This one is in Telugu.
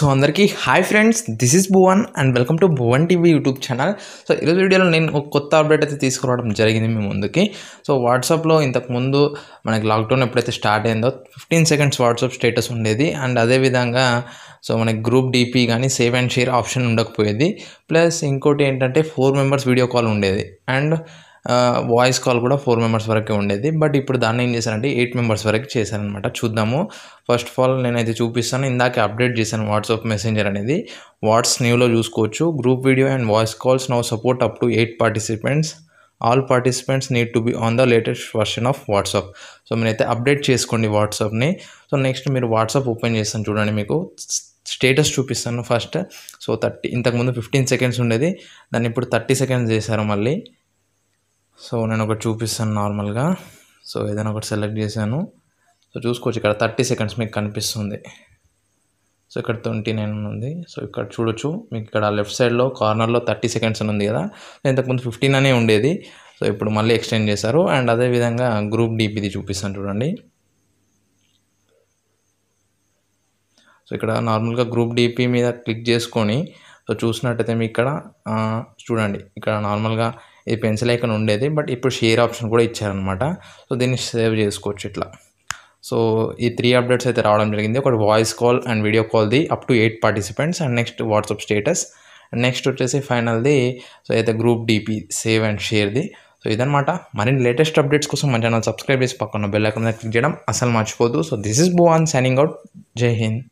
సో అందరికీ hi friends this is Bhuvan and welcome to Bhuvan TV YouTube channel so ఈరోజు వీడియోలో నేను ఒక కొత్త అప్డేట్ అయితే తీసుకురావడం జరిగింది మీ ముందుకి సో వాట్సాప్లో ఇంతకుముందు మనకి లాక్డౌన్ ఎప్పుడైతే స్టార్ట్ అయిందో ఫిఫ్టీన్ సెకండ్స్ వాట్సాప్ స్టేటస్ ఉండేది అండ్ అదేవిధంగా సో మనకి గ్రూప్ డీపీ కానీ సేవ్ అండ్ షేర్ ఆప్షన్ ఉండకపోయేది ప్లస్ ఇంకోటి ఏంటంటే ఫోర్ మెంబర్స్ వీడియో కాల్ ఉండేది అండ్ వాయిస్ కాల్ కూడా ఫోర్ మెంబర్స్ వరకే ఉండేది బట్ ఇప్పుడు దాన్ని ఏం చేశారంటే ఎయిట్ మెంబర్స్ వరకు చేశారనమాట చూద్దాము ఫస్ట్ ఆఫ్ ఆల్ నేనైతే చూపిస్తాను ఇందాక అప్డేట్ చేశాను వాట్సాప్ మెసెంజర్ అనేది వాట్స్ న్యూలో చూసుకోవచ్చు group video and voice calls now support up to eight participants all participants need to be on the latest version of WhatsApp so మీరైతే అప్డేట్ చేసుకోండి వాట్సాప్ని సో నెక్స్ట్ మీరు వాట్సాప్ ఓపెన్ చేస్తాను చూడండి మీకు స్టేటస్ చూపిస్తాను ఫస్ట్ సో థర్టీ ఇంతకుముందు ఫిఫ్టీన్ సెకండ్స్ ఉండేది దాన్ని ఇప్పుడు థర్టీ సెకండ్స్ చేశారు మళ్ళీ సో నేను ఒకటి చూపిస్తాను నార్మల్గా సో ఏదైనా ఒకటి సెలెక్ట్ చేశాను సో చూసుకోవచ్చు ఇక్కడ థర్టీ సెకండ్స్ మీకు కనిపిస్తుంది సో ఇక్కడ ట్వంటీ నైన్ ఉంది సో ఇక్కడ చూడొచ్చు మీకు ఇక్కడ లెఫ్ట్ సైడ్లో కార్నర్లో థర్టీ సెకండ్స్ అని ఉంది కదా ఇంతకుముందు ఫిఫ్టీన్ అనే ఉండేది సో ఇప్పుడు మళ్ళీ ఎక్స్టెండ్ చేశారు అండ్ అదేవిధంగా గ్రూప్ డీపీది చూపిస్తాను చూడండి సో ఇక్కడ నార్మల్గా గ్రూప్ డీపీ మీద క్లిక్ చేసుకొని సో చూసినట్టయితే మీకు ఇక్కడ చూడండి ఇక్కడ నార్మల్గా ఈ పెన్సిల్ ఐకన్ ఉండేది బట్ ఇప్పుడు షేర్ ఆప్షన్ కూడా ఇచ్చారనమాట సో దీన్ని సేవ్ చేసుకోవచ్చు ఇట్లా సో ఈ త్రీ అప్డేట్స్ అయితే రావడం జరిగింది ఒకటి వాయిస్ కాల్ అండ్ వీడియో కాల్ది up to eight participants and next WhatsApp status next వచ్చేసి ఫైనల్ది సో అయితే గ్రూప్ డీపీ సేవ్ అండ్ షేర్ది సో ఇదనమాట మరిన్ని లేటెస్ట్ అప్డేట్స్ కోసం మన ఛానల్ సబ్స్క్రైబ్ చేసి పక్కన బెల్ ఐకన్ క్లిక్ చేయడం అసలు మర్చిపోదు so this is Bhuvan signing out జై హింద్